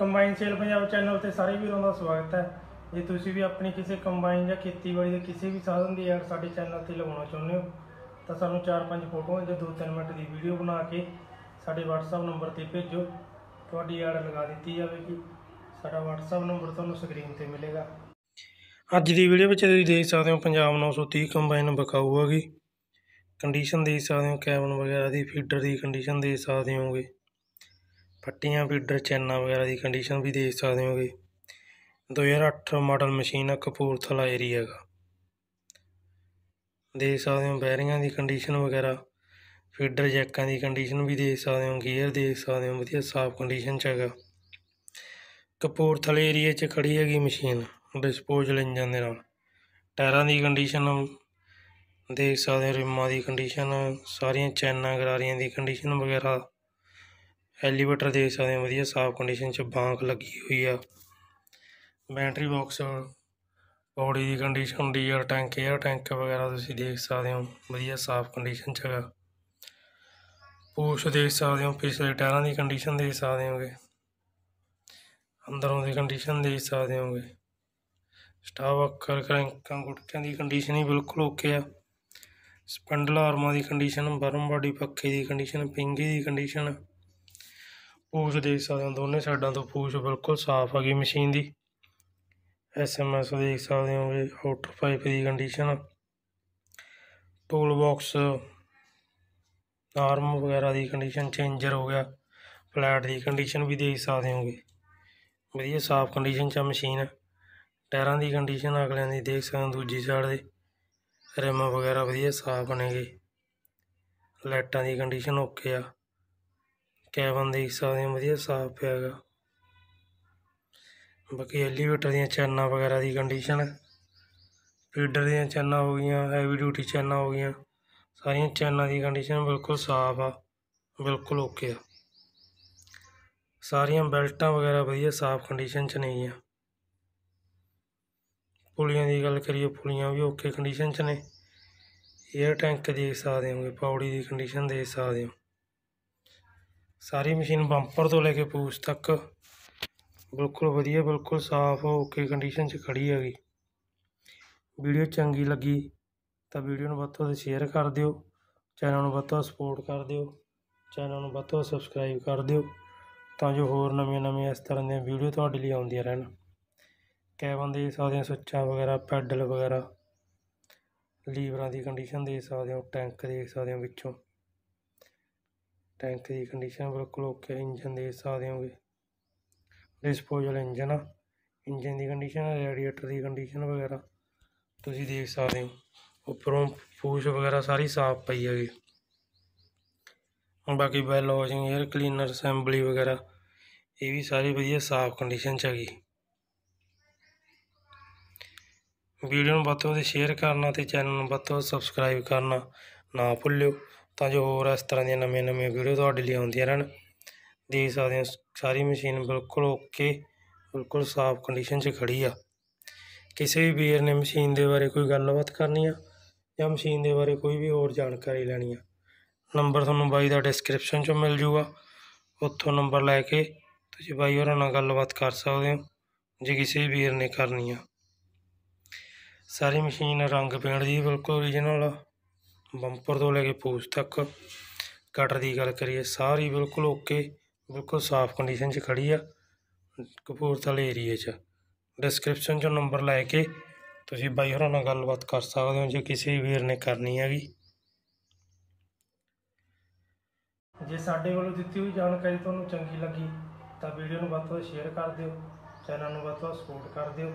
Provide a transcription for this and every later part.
combine sale Punjab channel ਤੇ ਸਾਰੇ ਵੀਰਾਂ ਦਾ ਸਵਾਗਤ ਹੈ ਜੇ ਤੁਸੀਂ ਵੀ ਆਪਣੀ ਕਿਸੇ ਕੰਬਾਈਨ ਜਾਂ ਖੇਤੀਬਾੜੀ ਦੇ ਕਿਸੇ ਵੀ ਸਾਧਨ ਦੀ ਐਡ ਸਾਡੇ ਚੈਨਲ ਤੇ ਲਗਾਉਣਾ ਚਾਹੁੰਦੇ ਹੋ ਤਾਂ ਸਾਨੂੰ 4-5 ਫੋਟੋਆਂ ਜਾਂ 2-3 ਮਿੰਟ ਦੀ ਵੀਡੀਓ ਬਣਾ ਕੇ ਸਾਡੇ WhatsApp ਨੰਬਰ ਤੇ ਭੇਜੋ ਤੁਹਾਡੀ ਐਡ ਲਗਾ ਦਿੱਤੀ ਜਾਵੇਗੀ ਸਾਡਾ WhatsApp ਨੰਬਰ ਤੁਹਾਨੂੰ ਸਕਰੀਨ ਤੇ ਮਿਲੇਗਾ ਅੱਜ ਦੀ ਵੀਡੀਓ ਵਿੱਚ ਤੁਸੀਂ ਦੇਖ ਸਕਦੇ ਹੋ ਪੰਜਾਬ 930 ਕੰਬਾਈਨ ਵਿਕਾਊ ਹੈਗੀ ਕੰਡੀਸ਼ਨ ਦੇਖ ਸਕਦੇ ਹੋ ਕੈਬਨ ਵਗੈਰਾ ਦੀ ਫੀਡਰ ਦੀ ਕੰਡੀਸ਼ਨ ਦੇਖ ਸਕਦੇ ਹੋਗੇ ਪੱਟੀਆਂ ਫੀਡਰ ਚੈਨਾਂ ਵਗੈਰਾ ਦੀ ਕੰਡੀਸ਼ਨ ਵੀ ਦੇਖ ਸਕਦੇ ਹੋਗੇ 2008 ਮਾਡਲ ਮਸ਼ੀਨ ਆ ਕਪੂਰਥਲਾ ਏਰੀਆ ਦਾ ਦੇਖ ਸਕਦੇ ਹੋ ਬੈਰਿੰਗਾਂ ਦੀ ਕੰਡੀਸ਼ਨ ਵਗੈਰਾ ਫੀਡਰ ਜੈਕਾਂ ਦੀ ਕੰਡੀਸ਼ਨ ਵੀ ਦੇਖ ਸਕਦੇ ਹੋ ਗੀਅਰ ਦੇਖ ਸਕਦੇ ਹੋ ਵਧੀਆ ਸਾਫ ਕੰਡੀਸ਼ਨ ਚ ਹੈਗਾ ਕਪੂਰਥਲੇ ਏਰੀਆ 'ਚ ਖੜੀ ਹੈਗੀ ਮਸ਼ੀਨ ਡਿਸਪੋਜ਼ਲ ਇੰਜਨ ਦੇ ਨਾਲ ਟਾਇਰਾਂ ਦੀ ਕੰਡੀਸ਼ਨ ਦੇਖ ਸਕਦੇ ਹੋ ਰਿਮਾਂ ਦੀ ਕੰਡੀਸ਼ਨ ਸਾਰੀਆਂ ਚੈਨਾਂ ਗਰਾਰੀਆਂ ਦੀ ਕੰਡੀਸ਼ਨ ਵਗੈਰਾ ਐਲੀਵੇਟਰ ਦੇਖ ਸਕਦੇ ਹੋ ਵਧੀਆ ਸਾਫ ਕੰਡੀਸ਼ਨ 'ਚ ਬਾਂਖ ਲੱਗੀ ਹੋਈ ਆ ਬੈਟਰੀ ਬਾਕਸ ਬੋਡੀ ਦੀ ਕੰਡੀਸ਼ਨ ਡੀਅਰ ਟੈਂਕ 에ਅਰ ਟੈਂਕ ਵਗੈਰਾ ਤੁਸੀਂ ਦੇਖ ਸਕਦੇ ਹੋ ਵਧੀਆ ਸਾਫ ਕੰਡੀਸ਼ਨ 'ਚ ਹੈਗਾ ਪੋਸ਼ ਦੇਖ ਸਕਦੇ ਹੋ ਪਿਛਲੇ ਟਾਇਰਾਂ ਦੀ ਕੰਡੀਸ਼ਨ ਦੇਖ ਸਕਦੇ ਹੋਗੇ ਅੰਦਰੋਂ ਦੀ ਕੰਡੀਸ਼ਨ ਦੇਖ ਸਕਦੇ ਹੋਗੇ ਸਟਾਵਕਰ ਕਰੰਕਾਂ ਗੁਟਕਿਆਂ ਦੀ ਕੰਡੀਸ਼ਨ ਹੀ ਬਿਲਕੁਲ ਓਕੇ ਆ ਸਪੰਡਲ ਆਰਮਾਂ ਦੀ ਕੰਡੀਸ਼ਨ ਬਰਮ ਬਾਡੀ ਪੱਖੇ ਦੀ ਕੰਡੀਸ਼ਨ ਪਿੰਗੇ ਦੀ ਕੰਡੀਸ਼ਨ ਪੂਛ ਦੇਖ ਸਕਦੇ ਹਾਂ ਦੋਨੇ ਸਾਈਡਾਂ ਤੋਂ ਪੂਛ ਬਿਲਕੁਲ ਸਾਫ਼ ਆ ਗਈ ਮਸ਼ੀਨ ਦੀ ਐਸਐਮਐਸ ਦੇਖ ਸਕਦੇ ਹੋ ਵੀ ਆਊਟਰ ਪਾਈਪ ਦੀ ਕੰਡੀਸ਼ਨ ਟੂਲ ਬਾਕਸ ਆਰਮ ਵਗੈਰਾ ਦੀ ਕੰਡੀਸ਼ਨ ਚੇਂਜਰ ਹੋ ਗਿਆ ਫਲੈਟ ਦੀ ਕੰਡੀਸ਼ਨ ਵੀ ਦੇਖ ਸਕਦੇ ਹੋਗੇ ਵਧੀਆ ਸਾਫ਼ ਕੰਡੀਸ਼ਨ 'ਚ ਮਸ਼ੀਨ ਟਾਇਰਾਂ ਦੀ ਕੰਡੀਸ਼ਨ ਅਗਲਿਆਂ ਦੀ ਦੇਖ ਸਕਦੇ ਹੋ ਦੂਜੀ ਸਾਈਡ ਦੇ ਰਿਮ ਵਗੈਰਾ ਵਧੀਆ ਸਾਫ਼ ਨੇਗੇ ਲਾਈਟਾਂ ਦੀ ਕੰਡੀਸ਼ਨ ਓਕੇ ਆ ਕੈਬਨ ਦੇਖ ਸਕਦੇ ਹੋ ਵਧੀਆ ਸਾਫ਼ ਪਿਆ ਹੈਗਾ ਬਾਕੀ ਐਲੀਵੇਟਰ ਦੀਆਂ ਚੈਨਾਂ ਵਗੈਰਾ ਦੀ ਕੰਡੀਸ਼ਨ ਫੀਡਰ ਦੀਆਂ ਚੈਨਾਂ ਹੋ ਗਈਆਂ ਹੈਵੀ ਡਿਊਟੀ ਚੈਨਾਂ ਹੋ ਗਈਆਂ ਸਾਰੀਆਂ ਚੈਨਾਂ ਦੀ ਕੰਡੀਸ਼ਨ ਬਿਲਕੁਲ ਸਾਫ਼ ਆ ਬਿਲਕੁਲ ਓਕੇ ਆ ਸਾਰੀਆਂ ਬੈਲਟਾਂ ਵਗੈਰਾ ਵਧੀਆ ਸਾਫ਼ ਕੰਡੀਸ਼ਨ 'ਚ ਨੇ ਆ ਪੁਲੀਆਂ ਦੀ ਗੱਲ ਕਰੀਏ ਪੁਲੀਆਂ ਵੀ ਓਕੇ ਕੰਡੀਸ਼ਨ 'ਚ ਨੇ 에어 ਟੈਂਕ ਦੇਖ ਸਕਦੇ ਹੋਗੇ ਪੌੜੀ ਦੀ ਕੰਡੀਸ਼ਨ ਦੇਖ ਸਕਦੇ ਹੋ ਸਾਰੀ ਮਸ਼ੀਨ ਬੰਪਰ ਤੋਂ ਲੈ ਕੇ ਪੂਛ ਤੱਕ ਬਿਲਕੁਲ ਵਧੀਆ ਬਿਲਕੁਲ ਸਾਫ਼ ਹੋ ਕੇ ਕੰਡੀਸ਼ਨ 'ਚ ਖੜੀ ਹੈਗੀ ਵੀਡੀਓ ਚੰਗੀ ਲੱਗੀ ਤਾਂ ਵੀਡੀਓ ਨੂੰ ਵੱਧ ਤੋਂ ਸ਼ੇਅਰ ਕਰ ਦਿਓ ਚੈਨਲ ਨੂੰ ਵੱਧ ਤੋਂ ਸਪੋਰਟ ਕਰ ਦਿਓ ਚੈਨਲ ਨੂੰ ਵੱਧ ਤੋਂ ਸਬਸਕ੍ਰਾਈਬ ਕਰ ਦਿਓ ਤਾਂ ਜੋ ਹੋਰ ਨਵੀਆਂ-ਨਵੀਆਂ ਇਸ ਤਰ੍ਹਾਂ ਦੀਆਂ ਵੀਡੀਓ ਤੁਹਾਡੇ ਲਈ ਆਉਂਦੀਆਂ ਰਹਿਣ ਕੈਬਨ ਦੇ ਸਕਦੇ ਹੋ ਸੁੱਚਾ ਵਗੈਰਾ ਪੈਡਲ ਵਗੈਰਾ ਲੀਵਰਾਂ ਦੀ ਕੰਡੀਸ਼ਨ ਦੇਖ ਸਕਦੇ ਹੋ ਟੈਂਕ ਦੇਖ ਸਕਦੇ ਹੋ ਵਿੱਚੋਂ ਟੈਂਕ ਦੀ ਕੰਡੀਸ਼ਨ ਬਿਲਕੁਲ ਓਕੇ ਇੰਜਨ ਦੇਖ ਸਕਦੇ ਹੋਗੇ ਡਿਸਪੋਜ਼ਲ ਇੰਜਨ ਆ ਇੰਜਨ ਦੀ ਕੰਡੀਸ਼ਨ ਰੇਡੀਏਟਰ ਦੀ ਕੰਡੀਸ਼ਨ ਵਗੈਰਾ ਤੁਸੀਂ ਦੇਖ ਸਕਦੇ ਹੋ ਉੱਪਰੋਂ ਫੂਸ਼ ਵਗੈਰਾ ਸਾਰੀ ਸਾਫ਼ ਪਈ ਹੈਗੀ ਬਾਕੀ ਬੈਲ ਵਾਸ਼ਿੰਗ 에ਅਰ ਕਲੀਨਰ ਅਸੈਂਬਲੀ ਵਗੈਰਾ ਇਹ ਵੀ ਸਾਰੀ ਵਧੀਆ ਸਾਫ਼ ਕੰਡੀਸ਼ਨ ਚ ਹੈਗੀ ਵੀਡੀਓ ਨੂੰ ਵੱਧ ਦੇ ਸ਼ੇਅਰ ਕਰਨਾ ਤੇ ਚੈਨਲ ਨੂੰ ਵੱਧ ਸਬਸਕ੍ਰਾਈਬ ਕਰਨਾ ਨਾ ਭੁੱਲਿਓ ਤਾਂ ਜੋ ਹੋਰ ਇਸ ਤਰ੍ਹਾਂ ਦੀਆਂ ਨਵੀਆਂ ਨਵੀਆਂ ਵੀਡੀਓ ਤੁਹਾਡੇ ਲਈ ਆਉਂਦੀਆਂ ਰਹਿਣ ਦੇਖ ਸਕਦੇ ਹੋ ਸਾਰੀ ਮਸ਼ੀਨ ਬਿਲਕੁਲ ਓਕੇ ਬਿਲਕੁਲ ਸਾਫ਼ ਕੰਡੀਸ਼ਨ 'ਚ ਖੜੀ ਆ ਕਿਸੇ ਵੀ ਵੀਰ ਨੇ ਮਸ਼ੀਨ ਦੇ ਬਾਰੇ ਕੋਈ ਗੱਲਬਾਤ ਕਰਨੀ ਆ ਜਾਂ ਮਸ਼ੀਨ ਦੇ ਬਾਰੇ ਕੋਈ ਵੀ ਹੋਰ ਜਾਣਕਾਰੀ ਲੈਣੀ ਆ ਨੰਬਰ ਤੁਹਾਨੂੰ ਬਾਈ ਦਾ ਡਿਸਕ੍ਰਿਪਸ਼ਨ 'ਚੋਂ ਮਿਲ ਜੂਗਾ ਉੱਥੋਂ ਨੰਬਰ ਲੈ ਕੇ ਤੁਸੀਂ ਬਾਈ ਹੋਰਾਂ ਨਾਲ ਗੱਲਬਾਤ ਕਰ ਸਕਦੇ ਹੋ ਜੇ ਕਿਸੇ ਵੀਰ ਨੇ ਕਰਨੀ ਆ ਸਾਰੀ ਮਸ਼ੀਨ ਰੰਗ ਪੇਂਟ ਦੀ ਬਿਲਕੁਲ ਓਰੀਜਨਲ ਆ ਬੰਪਰ ਤੋਂ ਲੈ ਕੇ ਪੂਛ ਤੱਕ ਕਟਰ ਦੀ ਗੱਲ ਕਰੀਏ ਸਾਰੀ ਬਿਲਕੁਲ ਓਕੇ ਬਿਲਕੁਲ ਸਾਫ਼ ਕੰਡੀਸ਼ਨ 'ਚ ਖੜੀ ਆ ਕਪੂਰਥਲੇ ਏਰੀਆ 'ਚ ਡਿਸਕ੍ਰਿਪਸ਼ਨ 'ਚੋਂ ਨੰਬਰ ਲੈ ਕੇ ਤੁਸੀਂ ਬਾਈ ਹੋਰਾਂ ਨਾਲ ਗੱਲਬਾਤ ਕਰ ਸਕਦੇ ਹੋ ਜੇ ਕਿਸੇ ਵੀਰ ਨੇ ਕਰਨੀ ਹੈਗੀ ਜੇ ਸਾਡੇ ਵੱਲੋਂ ਦਿੱਤੀ ਹੋਈ ਜਾਣਕਾਰੀ ਤੁਹਾਨੂੰ ਚੰਗੀ ਲੱਗੀ ਤਾਂ ਵੀਡੀਓ ਨੂੰ ਵੱਧ ਤੋਂ ਸ਼ੇਅਰ ਕਰ ਦਿਓ ਚੈਨਲ ਨੂੰ ਵੱਧ ਤੋਂ ਸਪੋਰਟ ਕਰ ਦਿਓ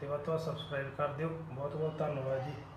ਤੇ ਵੱਧ ਤੋਂ ਸਬਸਕ੍ਰਾਈਬ ਕਰ ਦਿਓ ਬਹੁਤ ਬਹੁਤ ਧੰਨਵਾਦ ਜੀ